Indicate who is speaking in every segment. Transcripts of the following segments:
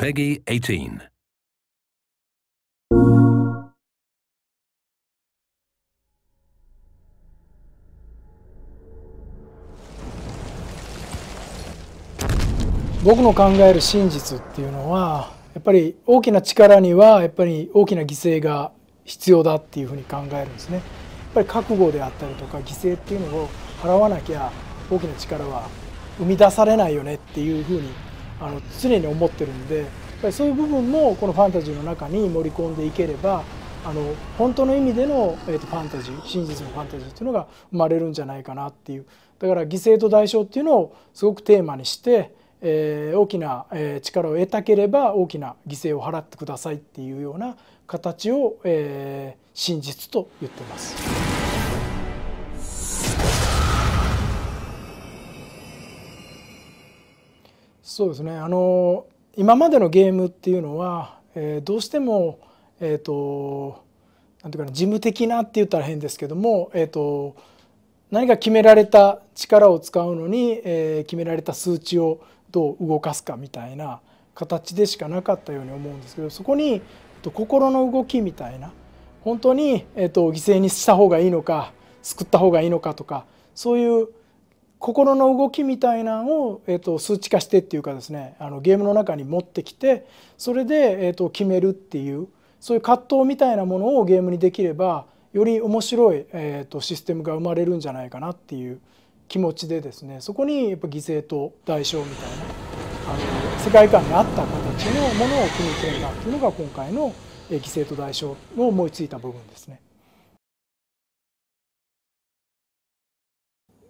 Speaker 1: Peggy 18. 僕の考える真実っていうのはやっぱり大きな力にはやっぱり大きな犠牲が必要だっていうふうに考えるんですね。やっぱり覚悟であったりとか犠牲っていうのを払わなきゃ大きな力は生み出されないよねっていうふうにあの常に思ってるんでやっぱりそういう部分もこのファンタジーの中に盛り込んでいければあの本当の意味での、えー、とファンタジー真実のファンタジーっていうのが生まれるんじゃないかなっていうだから犠牲と代償っていうのをすごくテーマにして、えー、大きな、えー、力を得たければ大きな犠牲を払ってくださいっていうような形を、えー、真実と言ってます。そうですねあの今までのゲームっていうのは、えー、どうしても、えーと、なんていうかな事務的なって言ったら変ですけども、えーと、何か決められた力を使うのに、えー、決められた数値をどう動かすかみたいな形でしかなかったように思うんですけどそこに、えー、と心の動きみたいな本当に、えーと犠牲にした方がいいのか救った方がいいのかとかそういう心の動きみたいなのを、えーと、数値化してっていうかですねあのゲームの中に持ってきてそれで、えーと、決めるっていうそういう葛藤みたいなものをゲームにできればより面白い、えーと、システムが生まれるんじゃないかなっていう気持ちでですねそこにやっぱ犠牲と代償みたいなあの世界観に合った形のものを組み込んだっていうのが今回の犠牲と代償を思いついた部分ですね。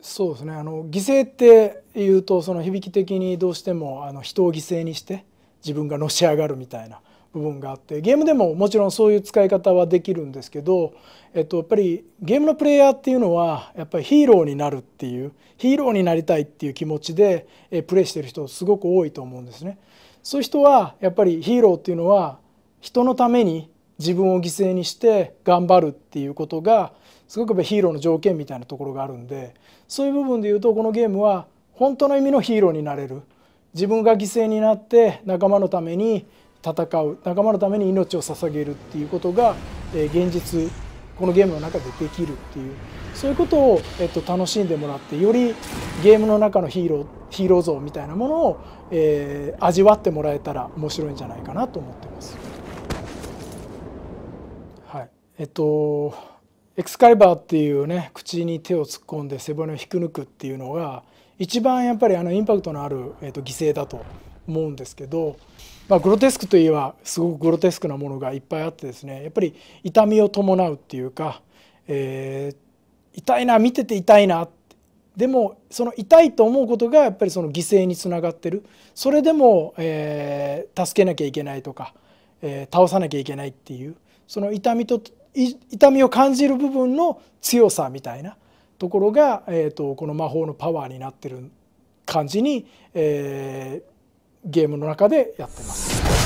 Speaker 1: そうですねあの犠牲っていうとその響き的にどうしてもあの人を犠牲にして自分がのし上がるみたいな部分があってゲームでももちろんそういう使い方はできるんですけど、えっと、やっぱりゲームのプレイヤーっていうのはやっぱりヒーローになるっていうヒーローになりたいっていう気持ちでプレイしてる人すごく多いと思うんですね。そういう人はやっぱりヒーローっていうのは人のために自分を犠牲にして頑張るっていうことがすごくヒーローの条件みたいなところがあるんでそういう部分で言うとこのゲームは本当の意味のヒーローになれる自分が犠牲になって仲間のために戦う仲間のために命を捧げるっていうことが、え現実このゲームの中でできるっていうそういうことを、えっと、楽しんでもらってよりゲームの中のヒーローヒーロー像みたいなものを、えー、味わってもらえたら面白いんじゃないかなと思ってます。えっとエクスカリバーっていうね口に手を突っ込んで背骨を引き抜くっていうのが一番やっぱりあのインパクトのある、えっと、犠牲だと思うんですけど、まあ、グロテスクといえばすごくグロテスクなものがいっぱいあってですねやっぱり痛みを伴うっていうか、えー、痛いな見てて痛いなでもその痛いと思うことがやっぱりその犠牲につながってるそれでも、えー、助けなきゃいけないとか、えー、倒さなきゃいけないっていうその痛みと痛みを感じる部分の強さみたいなところが、えーと、この魔法のパワーになってる感じに、えー、ゲームの中でやってます。